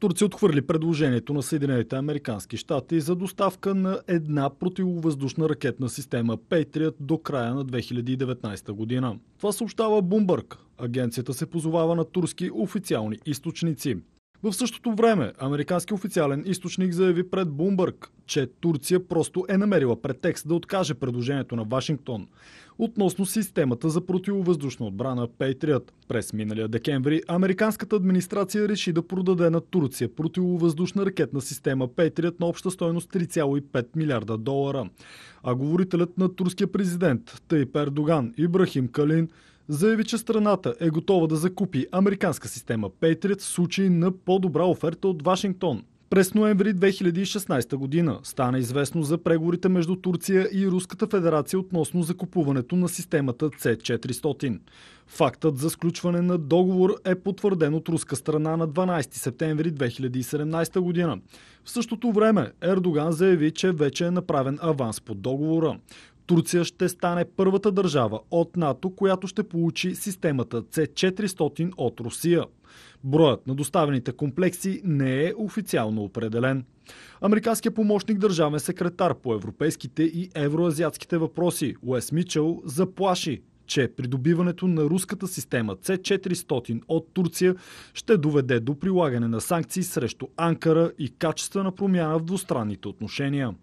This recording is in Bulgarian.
Турция отхвърли предложението на Съединените Американски щати за доставка на една противовъздушна ракетна система Patriot до края на 2019 година. Това съобщава Бумбърг. Агенцията се позовава на турски официални източници. В същото време, американски официален източник заяви пред Бумбърг, че Турция просто е намерила претекст да откаже предложението на Вашингтон относно системата за противовъздушна отбрана Patriot. През миналия декември американската администрация реши да продаде на Турция противовъздушна ракетна система Patriot на обща стоеност 3,5 милиарда долара. А говорителят на турския президент Тайп Ердоган Ибрахим Калин заяви, че страната е готова да закупи американска система Patriot в случай на по-добра оферта от Вашингтон. През ноември 2016 година стана известно за преговорите между Турция и Руската федерация относно закупуването на системата C400. Фактът за сключване на договор е потвърден от руска страна на 12 септември 2017 година. В същото време Ердоган заяви, че вече е направен аванс по договора. Турция ще стане първата държава от НАТО, която ще получи системата C400 от Русия. Броят на доставените комплекси не е официално определен. Американският помощник държавен секретар по европейските и евроазиатските въпроси Уес Мичел заплаши, че придобиването на руската система C400 от Турция ще доведе до прилагане на санкции срещу Анкара и качествена промяна в двустранните отношения.